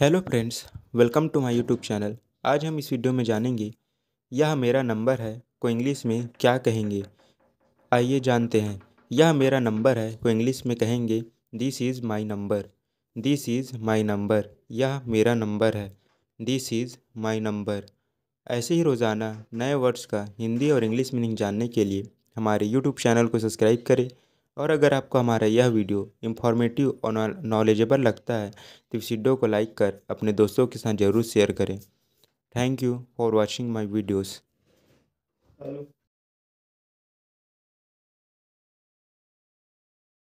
hello friends welcome to my YouTube channel आज हम इस वीडियो में जानेंगे यह मेरा नंबर है को इंग्लिश में क्या कहेंगे आइए जानते हैं यह मेरा नंबर है को इंग्लिश में कहेंगे this is my number this is my number यह मेरा नंबर है दिस इज़ माय नंबर ऐसे ही रोज़ाना नए वर्ड्स का हिंदी और इंग्लिश मीनिंग जानने के लिए हमारे यूट्यूब चैनल को सब्सक्राइब करें और अगर आपको हमारा यह वीडियो इन्फॉर्मेटिव और नॉलेजेबल लगता है तो इस वीडियो को लाइक कर अपने दोस्तों के साथ ज़रूर शेयर करें thank you for watching my videos